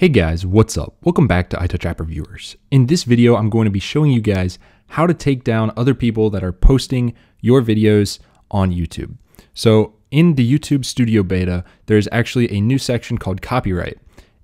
Hey guys, what's up? Welcome back to iTouch App Reviewers. In this video, I'm going to be showing you guys how to take down other people that are posting your videos on YouTube. So in the YouTube Studio Beta, there's actually a new section called Copyright.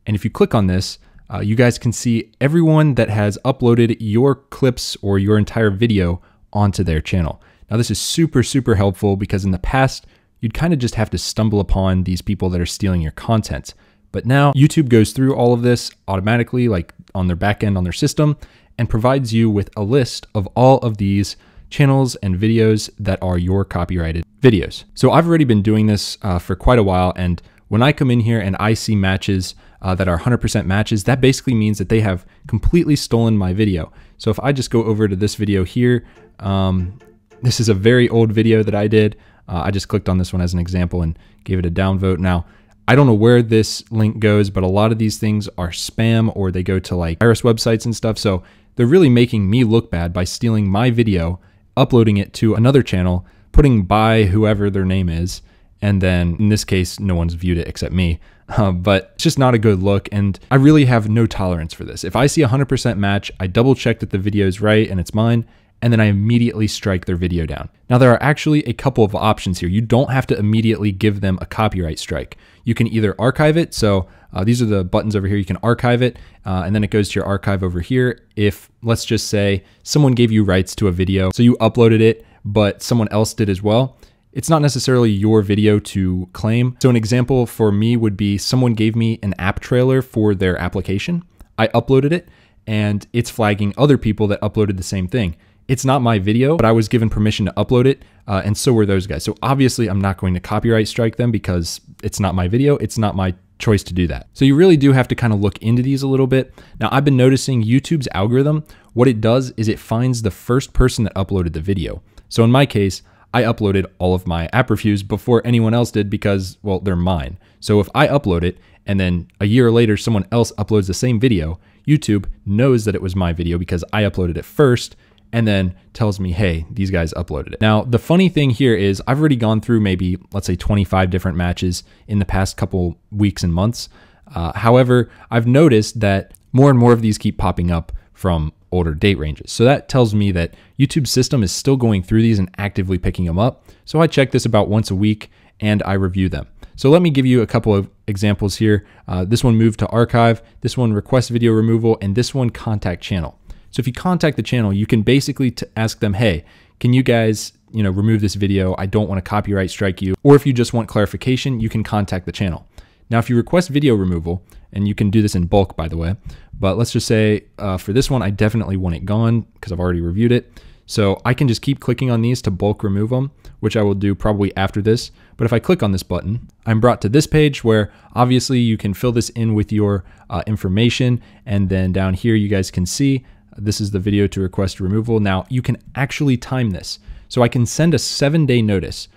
And if you click on this, uh, you guys can see everyone that has uploaded your clips or your entire video onto their channel. Now this is super, super helpful because in the past, you'd kind of just have to stumble upon these people that are stealing your content. But now YouTube goes through all of this automatically, like on their backend on their system, and provides you with a list of all of these channels and videos that are your copyrighted videos. So I've already been doing this uh, for quite a while. And when I come in here and I see matches uh, that are 100% matches, that basically means that they have completely stolen my video. So if I just go over to this video here, um, this is a very old video that I did. Uh, I just clicked on this one as an example and gave it a downvote. Now, I don't know where this link goes, but a lot of these things are spam or they go to like virus websites and stuff. So they're really making me look bad by stealing my video, uploading it to another channel, putting by whoever their name is. And then in this case, no one's viewed it except me. Uh, but it's just not a good look. And I really have no tolerance for this. If I see 100% match, I double check that the video is right and it's mine and then I immediately strike their video down. Now, there are actually a couple of options here. You don't have to immediately give them a copyright strike. You can either archive it. So uh, these are the buttons over here. You can archive it, uh, and then it goes to your archive over here. If, let's just say, someone gave you rights to a video, so you uploaded it, but someone else did as well, it's not necessarily your video to claim. So an example for me would be someone gave me an app trailer for their application. I uploaded it and it's flagging other people that uploaded the same thing. It's not my video, but I was given permission to upload it, uh, and so were those guys. So obviously I'm not going to copyright strike them because it's not my video, it's not my choice to do that. So you really do have to kind of look into these a little bit. Now I've been noticing YouTube's algorithm, what it does is it finds the first person that uploaded the video. So in my case, I uploaded all of my app reviews before anyone else did because, well, they're mine. So if I upload it and then a year later someone else uploads the same video, YouTube knows that it was my video because I uploaded it first and then tells me, hey, these guys uploaded it. Now, the funny thing here is I've already gone through maybe, let's say, 25 different matches in the past couple weeks and months. Uh, however, I've noticed that more and more of these keep popping up from older date ranges. So that tells me that YouTube's system is still going through these and actively picking them up. So I check this about once a week and I review them. So let me give you a couple of examples here. Uh, this one moved to archive, this one request video removal, and this one contact channel. So if you contact the channel, you can basically t- ask them, hey, can you guys you know remove this video? I don't want to copyright strike you. Or if you just want clarification, you can contact the channel. Now, if you request video removal, and you can do this in bulk, by the way, but let's just say uh, for this one, I definitely want it gone because I've already reviewed it. So I can just keep clicking on these to bulk remove them, which I will do probably after this. But if I click on this button, I'm brought to this page where obviously you can fill this in with your uh, information. And then down here, you guys can see this is the video to request removal. Now you can actually time this. So I can send a seven day notice,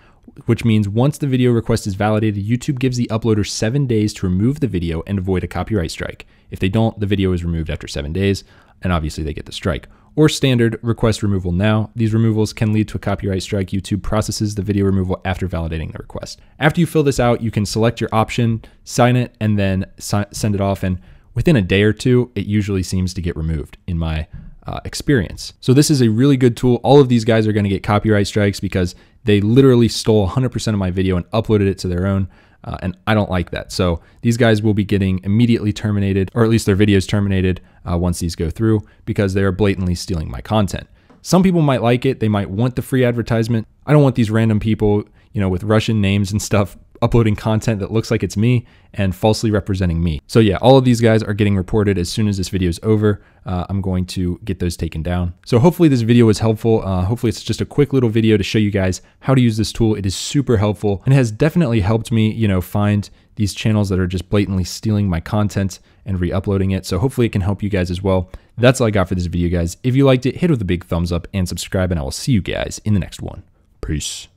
which means once the video request is validated, YouTube gives the uploader seven days to remove the video and avoid a copyright strike. If they don't, the video is removed after seven days, and obviously they get the strike. Or standard request removal now. These removals can lead to a copyright strike. YouTube processes the video removal after validating the request. After you fill this out, you can select your option, sign it, and then si send it off. And within a day or two, it usually seems to get removed in my uh, experience. So this is a really good tool. All of these guys are going to get copyright strikes because they literally stole 100% of my video and uploaded it to their own. Uh, and I don't like that. So these guys will be getting immediately terminated, or at least their videos terminated uh, once these go through because they are blatantly stealing my content. Some people might like it. They might want the free advertisement. I don't want these random people, you know, with Russian names and stuff uploading content that looks like it's me and falsely representing me. So yeah, all of these guys are getting reported as soon as this video is over. Uh, I'm going to get those taken down. So hopefully this video was helpful. Uh, hopefully it's just a quick little video to show you guys how to use this tool. It is super helpful and has definitely helped me, you know, find these channels that are just blatantly stealing my content and re-uploading it. So hopefully it can help you guys as well. That's all I got for this video, guys. If you liked it, hit it with a big thumbs up and subscribe, and I will see you guys in the next one. Peace.